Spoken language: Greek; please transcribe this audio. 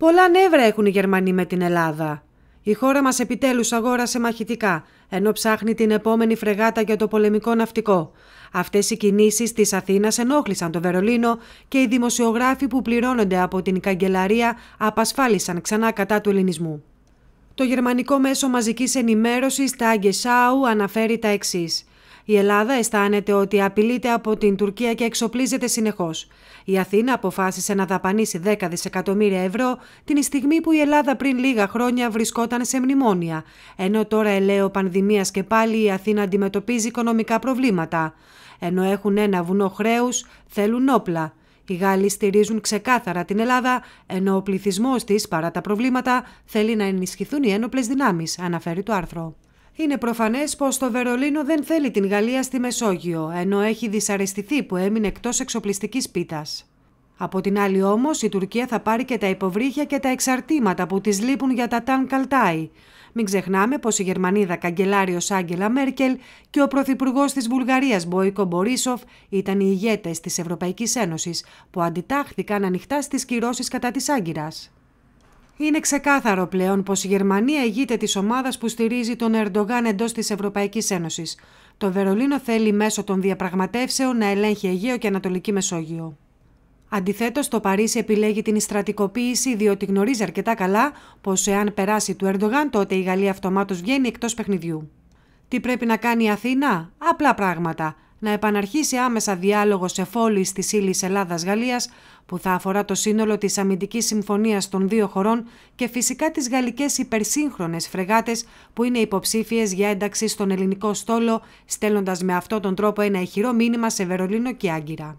Πολλά νεύρα έχουν οι Γερμανοί με την Ελλάδα. Η χώρα μας επιτέλους αγόρασε μαχητικά, ενώ ψάχνει την επόμενη φρεγάτα για το πολεμικό ναυτικό. Αυτές οι κινήσεις της Αθήνας ενόχλησαν το Βερολίνο και οι δημοσιογράφοι που πληρώνονται από την καγκελαρία απασφάλισαν ξανά κατά του ελληνισμού. Το γερμανικό μέσο μαζικής ενημέρωσης, τα Αγκεσάου, αναφέρει τα εξής. Η Ελλάδα αισθάνεται ότι απειλείται από την Τουρκία και εξοπλίζεται συνεχώς. Η Αθήνα αποφάσισε να δαπανίσει 10 δισεκατομμύρια ευρώ την στιγμή που η Ελλάδα πριν λίγα χρόνια βρισκόταν σε μνημόνια, ενώ τώρα ελέω πανδημίας και πάλι η Αθήνα αντιμετωπίζει οικονομικά προβλήματα. Ενώ έχουν ένα βουνό χρέους, θέλουν όπλα. Οι Γάλλοι στηρίζουν ξεκάθαρα την Ελλάδα, ενώ ο πληθυσμός της, παρά τα προβλήματα, θέλει να ενισχυθούν οι ένοπλες δυνάμεις, αναφέρει το άρθρο. Είναι προφανές πως το Βερολίνο δεν θέλει την Γαλλία στη Μεσόγειο, ενώ έχει δυσαρεστηθεί που έμεινε εκτός εξοπλιστικής πίτας. Από την άλλη όμως, η Τουρκία θα πάρει και τα υποβρύχια και τα εξαρτήματα που της λείπουν για τα Ταν Καλτάι. Μην ξεχνάμε πως η Γερμανίδα καγκελάριος Άγγελα Μέρκελ και ο πρωθυπουργός της Βουλγαρίας Μποϊκο Μπορίσοφ ήταν οι ηγέτες της Ευρωπαϊκής Ένωσης που αντιτάχθηκαν ανοιχτά στις κυρώσεις κατά της Άγκυρας. Είναι ξεκάθαρο πλέον πως η Γερμανία ηγείται της ομάδας που στηρίζει τον Ερντογάν εντός της Ευρωπαϊκής Ένωσης. Το Βερολίνο θέλει μέσω των διαπραγματεύσεων να ελέγχει Αιγαίο και Ανατολική Μεσόγειο. Αντιθέτως, το Παρίσι επιλέγει την στρατικοποίηση διότι γνωρίζει αρκετά καλά πως εάν περάσει του Ερντογάν, τότε η Γαλλία αυτομάτως βγαίνει εκτός παιχνιδιού. Τι πρέπει να κάνει η Αθήνα? Απλά πράγματα να επαναρχίσει άμεσα διάλογο φόλης της ύλης Ελλάδα-Γαλλία που θα αφορά το σύνολο της αμυντικής συμφωνίας των δύο χωρών και φυσικά τις γαλλικές υπερσύγχρονες φρεγάτες που είναι υποψήφιες για ένταξη στον ελληνικό στόλο, στέλνοντας με αυτόν τον τρόπο ένα ηχηρό μήνυμα σε Βερολίνο και Άγκυρα.